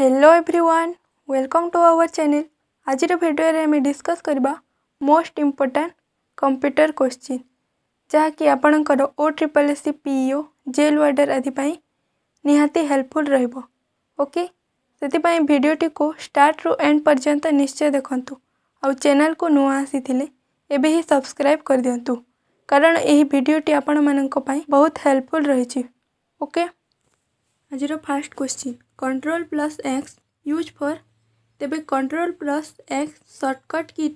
Hello everyone welcome to our channel आज video आम discuss करवा मोस्ट इंपोर्टाट कंप्यूटर क्वेश्चन जहाँकि आपणकर O triple S C PEO jail warder आदि निहाती हेल्पफुल रोके से भिडियोटी को स्टार्ट रु एंड पर्यंत निश्चय देखु आउ चैनल को नुआ आसी एवं ही सब्सक्राइब कर दिंतु कारण यही भिडटी आपण मान बहुत हेल्पफुल रही ओके आज first question control plus X use फर तेरे कंट्रोल प्लस एक्स सर्टकट की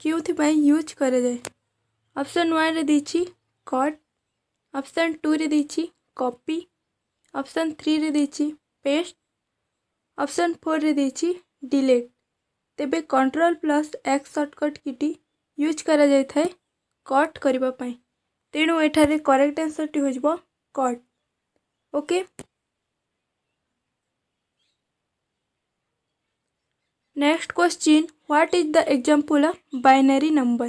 क्यों यूज कराए वन कट अपसन टू रे दी कॉपी ऑप्शन थ्री रे पेस्ट ऑप्शन फोर रे दी डिलीट तेरे कंट्रोल प्लस एक्स सर्टकट की यूज करट करने तेणु यठार करेक्ट आंसर टी हो cut okay next question what is the example of binary number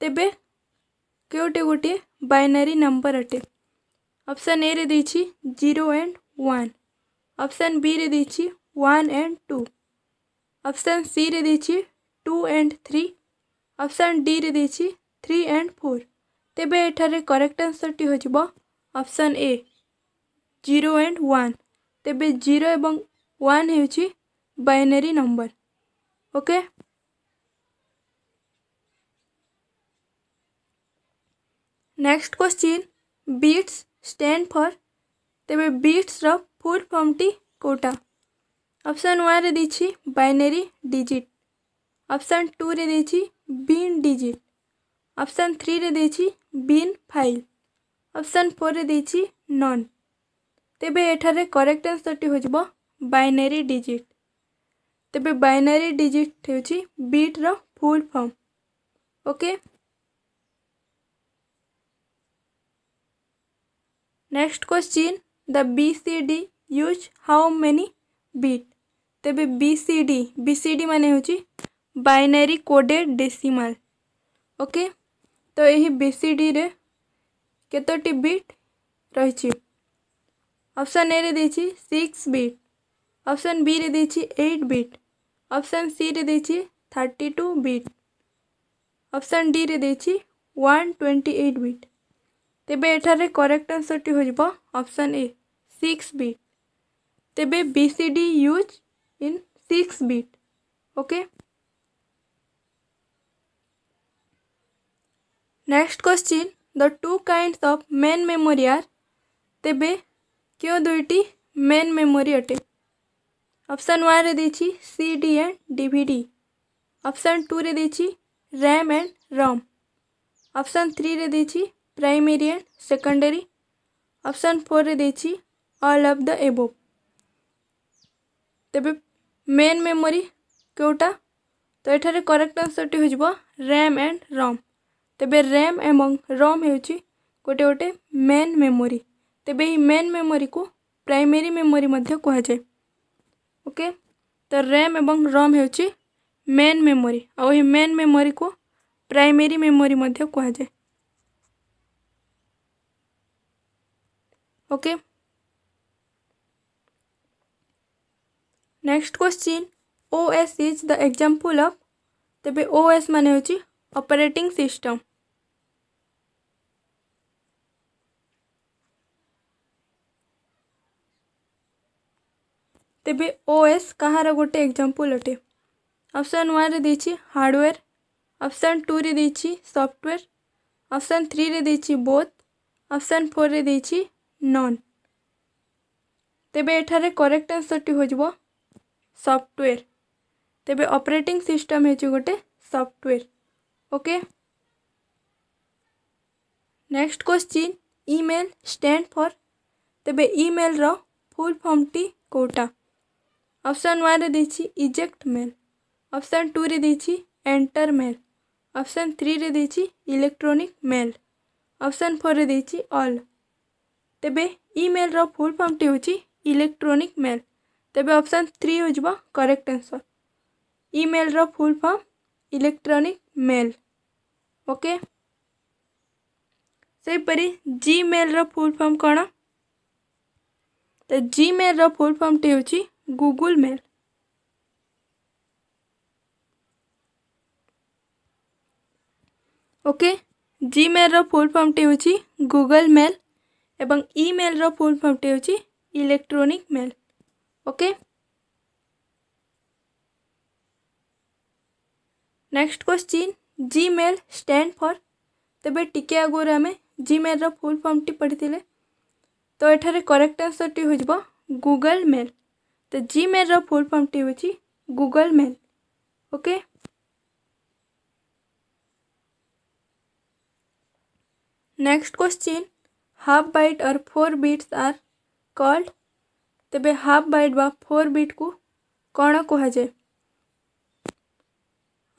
तेबे क्योंटे गोटे बाइनरी नंबर अटे ऑप्शन ए रे zero and one option B रे देछि एंड टू ऑप्शन सी रे देछि एंड थ्री ऑप्शन डी रे देछि एंड फोर तेबे एठारे करेक्ट आंसर टी हो option A zero and one तेबे जीरो एवं one binary number okay next question bits stand for तेरे बीट्स र फुल फॉर्म टी कोटा ऑप्शन वन रे दीची बाइनरी डिजिट ऑप्शन टू रे दीची बीन डिजिट ऑप्शन थ्री रे दीची बीन फाइल ऑप्शन फोर रे दीची नन तेबे एठारे करेक्ट आंसर टी हो बाइनरी डिजिट तेज बैनारी ଡିଜିଟ୍ हूँ bit full form okay next question the B C D use how many bit तेज B C D B C D मान हूँ बाइनरी कोडेड डेसिमल ओके तो यही बी सी डी रे कतोटी beat रही option A रे six bit option B रे eight bit option C रे देछि 32 बिट ऑप्शन डी रे देछि 128 बिट तेबे एठारे करेक्ट आंसर टी होइबो ऑप्शन ए 6 बिट तेबे BCD use in 6 bit okay next question the two kinds of main memory are तेबे क्यों दुईटी मेन मेमोरी अटे ऑप्शन वन रे देची C D and DVD option two रे देची RAM and ROM option three रे देची primary and secondary option four रे देची ऑल ऑफ द एबो तेब मेन मेमोरी कौटा तो यार करेक्ट आंसर टी हो रैम एंड रोम तेब रैम एवं रोम हो गोटे गोटे मेन मेमोरी तेब मेन मेमोरी को प्राइमरी मेमोरी कह जाए ओके तो रैम एवं रम हो मेन मेमोरी आ मेन मेमोरी को प्राइमरी मेमोरी कह जाए okay next question OS is the example of तबे ओएस माने मान अपरेटिंग सिस्टम ତେବେ ଓଏସ୍ କାହାର ଗୋଟେ ଏକ୍ଜାମ୍ପଲ୍ ଅଟେ ଅପସନ୍ ୱାନ୍ରେ ଦେଇଛି ହାର୍ଡ଼ୱେର୍ ଅପସନ୍ ଟୁରେ ଦେଇଛି ସଫ୍ଟୱେର୍ ଅପସନ୍ ଥ୍ରୀରେ ଦେଇଛି ବୋଥ୍ ଅପସନ୍ ଫୋର୍ରେ ଦେଇଛି ନନ୍ ତେବେ ଏଠାରେ କରେକ୍ଟ ଆନ୍ସର୍ଟି ହୋଇଯିବ ସଫ୍ଟୱେର୍ ତେବେ ଅପରେଟିଂ ସିଷ୍ଟମ୍ ହେଉଛି ଗୋଟେ software okay next question email stand for ତେବେ ଇମେଲ୍ର ଫୁଲ୍ ଫର୍ମଟି କେଉଁଟା ଅପସନ୍ ୱାନ୍ରେ ଦେଇଛି ଇଜେକ୍ଟ ମେଲ୍ ଅପସନ୍ ଟୁରେ ଦେଇଛି ଏଣ୍ଟର ମେଲ୍ ଅପସନ୍ ଥ୍ରୀରେ ଦେଇଛି ଇଲେକ୍ଟ୍ରୋନିକ୍ ମେଲ୍ ଅପସନ୍ ଫୋର୍ରେ ଦେଇଛି ଅଲ୍ ତେବେ ଇମେଲ୍ର ଫୁଲ୍ ଫର୍ମଟି ହେଉଛି ଇଲେକ୍ଟ୍ରୋନିକ୍ ମେଲ୍ ତେବେ ଅପସନ୍ ଥ୍ରୀ ହୋଇଯିବ କରେକ୍ଟ ଆନ୍ସର୍ ଇମେଲ୍ର full form electronic mail okay ସେହିପରି ଜିମେଲ୍ର ଫୁଲ୍ ଫର୍ମ କ'ଣ ତ ଜିମେଲ୍ର ଫୁଲ୍ ଫର୍ମଟି ହେଉଛି गूगल मेल ओके ଜିମେଲ୍ର ଫୁଲ୍ ଫର୍ମଟି ହେଉଛି ଗୁଗଲ୍ ମେଲ୍ ଏବଂ ଇମେଲ୍ର ଫୁଲ୍ ଫର୍ମଟି ହେଉଛି electronic mail okay next question Gmail stand for ତେବେ ଟିକିଏ ଆଗରୁ ଆମେ ଜିମେଲ୍ର ଫୁଲ୍ ଫର୍ମଟି ପଢ଼ିଥିଲେ ତ ଏଠାରେ କରେକ୍ଟ ଆନ୍ସର୍ଟି ହୋଇଯିବ ଗୁଗଲ୍ ମେଲ୍ तो जी मेल रुल फर्म टी हो Google mail okay next question half byte और फोर बीट्स आर कल्ड तेरे हाफ बैट बा फोर बीट कु कौन कह जाए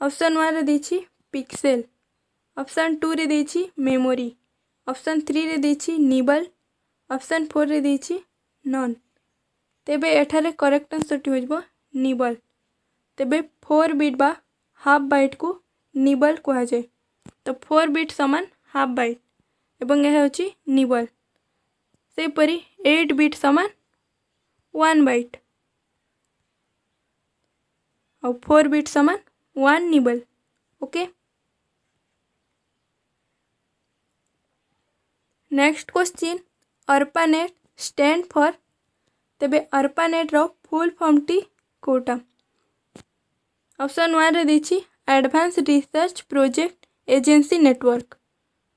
ऑप्शन वन रे पिक्सेल ऑप्शन टू रे मेमोरी ऑप्शन थ्री रे निबल ऑप्शन फोर रे नॉन तेरे एठार करेक्ट आंसर टी होबल तेरे फोर बिट बा हाफ बैट को निबल कह जाए तो फोर बिट सामान हाफ बैट एवं यह हूँ निबल से एट बिट सामान वन बैट और फोर बिट सामान one nibble okay next question ARPANET stand for तेरे अर्पानेट्र फुल फर्म टी कौटा option one advanced research project agency network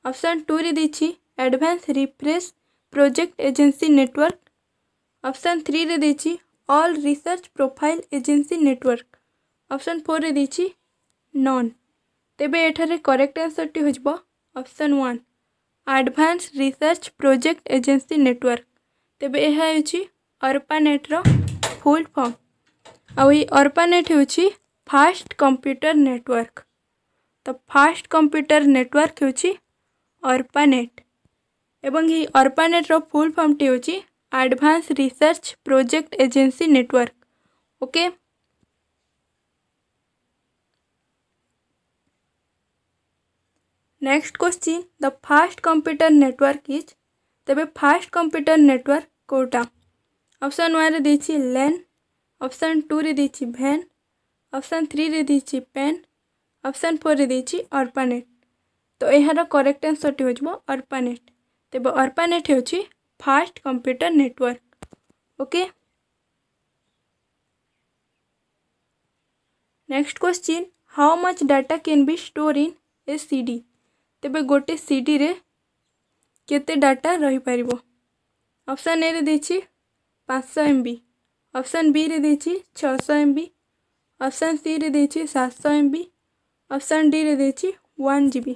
option two रही advanced refresh project agency network option three रही all research profile agency network option four रही none तेरे एठार correct answer टी होपसन one advanced research project agency network तेज यह अर्पानेट्र full form आई अर्पानेट हूँ फास्ट कंप्यूटर नेटवर्क तो फास्ट कंप्यूटर नेटवर्क हूँ अर्पानेट एवं अर्पानेट्र फुल फर्म टी हूँ advanced research project agency network okay next question the first computer network is तबे फास्ट कंप्यूटर नेटवर्क कौटा ଅପସନ୍ ୱାନ୍ରେ ଦେଇଛି ଲେନ୍ ଅପସନ୍ ଟୁରେ ଦେଇଛି ଭ୍ୟାନ୍ ଅପସନ୍ ଥ୍ରୀରେ ଦେଇଛି ପେନ୍ ଅପସନ୍ ଫୋର୍ରେ ଦେଇଛି ଅର୍ପାନେଟ୍ ତ ଏହାର କରେକ୍ଟ ଆନ୍ସର୍ଟି ହେଉଛି ଅର୍ପାନେଟ୍ ତେବେ ଅର୍ପାନେଟ୍ ହେଉଛି first computer network okay next question how much data can be store in a C D ତେବେ ଗୋଟେ ସିଡ଼ିରେ କେତେ ଡାଟା ରହିପାରିବ ଅପସନ୍ ଏରେ ଦେଇଛି पाँच एम बी अपसन बी छः एम बी अप्सन सी सात M B option D one G B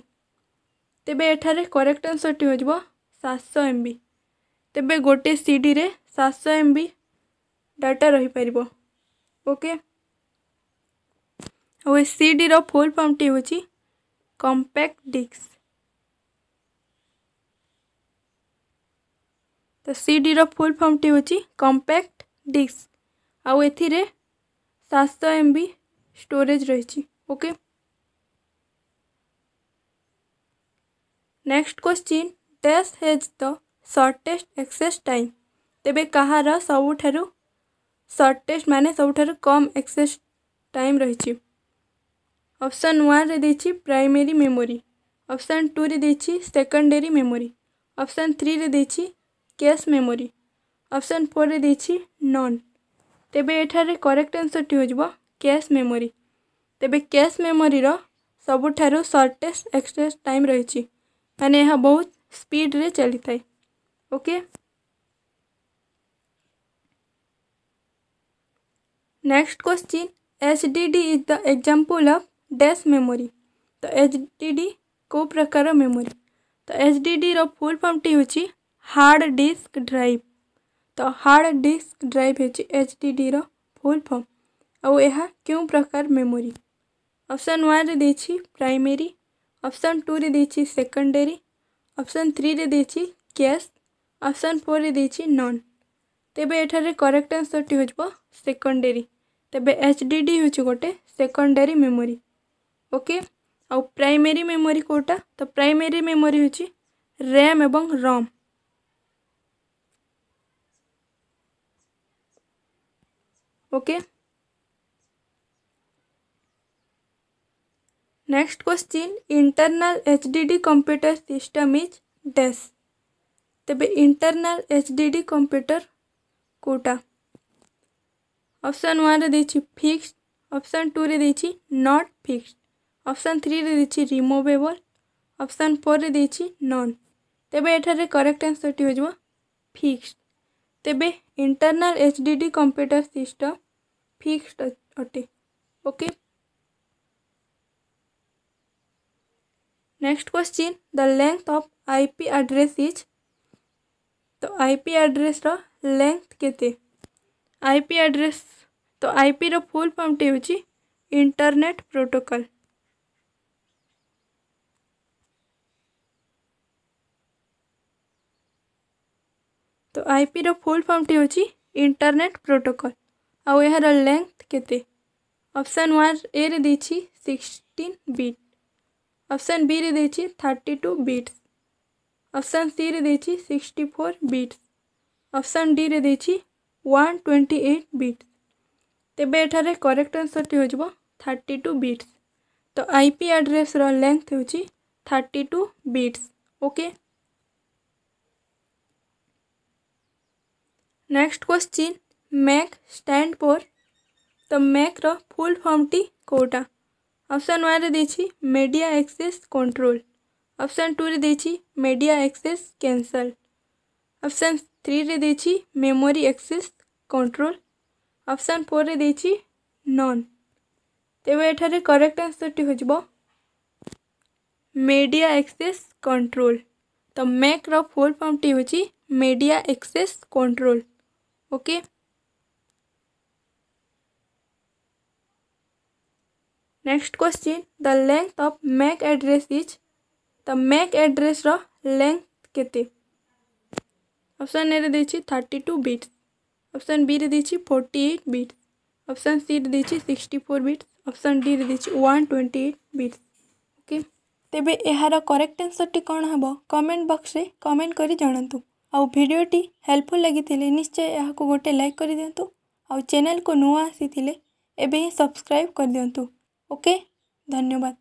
तेब एठार करेक्ट आंसर टी हो सात एम बी तेज गोटे सी डी सात एम बी डाटा रहीपर okay C D full form टी हो कंपैक्ट डिस्क तो सी डी फुल फर्म टी हूँ कंपैक्ट डिस्क आतशह एम बी स्टोरेज रही okay next question dash has the shortest access time तेरे कहार सबुठ सर्टेस्ट मान सब कम एक्सेस टाइम रही ऑप्शन वन रे प्राइमरी मेमोरी ऑप्शन टू रे सेकेंडरी मेमोरी ऑप्शन थ्री रे कैश मेमोरी अपसन फोर देखी नन तेब एठार करेक्ट आंसर टी हो कैश मेमोरी तेज कैश मेमोरी सबुठ सर्टेस्ट एक्सटेस्ट टाइम रही मैंने यह बहुत स्पीड रे चली था okay next question H D D is the example of dash memory तो एच डी डी को प्रकार मेमोरी तो H D D full form टी हो हार्ड डिस्क ड्राइव तो हार्ड डिस्क ड्राइव हूँ H D D full form आउ यह क्यों प्रकार मेमोरी ऑप्शन वन रे प्राइमरी ऑप्शन टू रे सेकेंडरी ऑप्शन थ्री रे कैश ऑप्शन फोर रे नॉन तेबे एठार करेक्ट आंसर टी हो सेकेंडरी तेबे एच डी डी हूँ गोटे सेकेंडरी मेमोरी ओके आउ प्राइमरी मेमोरी कौटा तो प्राइमरी मेमोरी हूँ रैम एवं रोम okay next question internal H D D computer system is dash तबे internal H D D computer कोटा ऑप्शन वन रे फिक्स्ड ऑप्शन टू रे नॉट फिक्स्ड ऑप्शन थ्री रे रिमूवेबल ऑप्शन फोर रे none तबे एठारे करेक्ट आंसर टी हो फिक्स्ड तबे internal H D D computer system fixed अटे okay next question the length of IP address is तो आईपी एड्रेस रो लेंथ के आईपी एड्रेस तो आईपी रो फुल फॉर्म टी हूँ इंटरनेट प्रोटोकॉल तो आईपी रो फुल फॉर्म टी हूँ इंटरनेट प्रोटोकॉल आर लेंथ केपसन one A sixteen bit option B रे thirty two bits option C रे sixty four bits option D रे वन ट्वेंटी एट बीट्स तेज एटार करेक्ट आंसर टी हो थर्टी टू बीट्स तो आईपी एड्रेस रो लेंथ हो thirty two bits okay next question MAC stand for तो मैक रुल फर्म टी कौटा अपसन वन रही media access control option two रही media access control option three रे memory access control option four रे नन तेब यठार करेक्ट आंसर टी हो मीडिया एक्सेस कंट्रोल तो मैक रुल फर्म टी हो media access control okay okay? Next question the length of MAC address is the MAC address रो लेंथ केते ऑप्शन ए रे देछि टू बिट्स ऑप्शन बी रे forty eight bit option C रे sixty four bit option D रे twenty eight bit okay तेज यार correct answer T कौन हम कमेंट बक्स में कमेंट कर जनातु आउ हेल्पफुल लगी निश्चय एहा गोटे लाइक कर दिंतु आ चेल को नुआ आसी सब्सक्राइब कर दिंतु ओके धन्यवाद